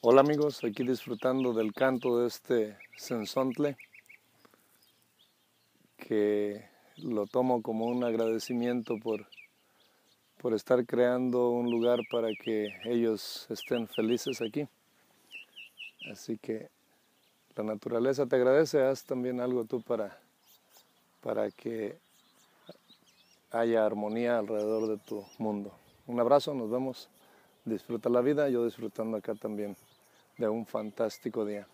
Hola amigos, aquí disfrutando del canto de este sensontle que lo tomo como un agradecimiento por, por estar creando un lugar para que ellos estén felices aquí. Así que la naturaleza te agradece, haz también algo tú para, para que haya armonía alrededor de tu mundo. Un abrazo, nos vemos. Disfruta la vida, yo disfrutando acá también de un fantástico día.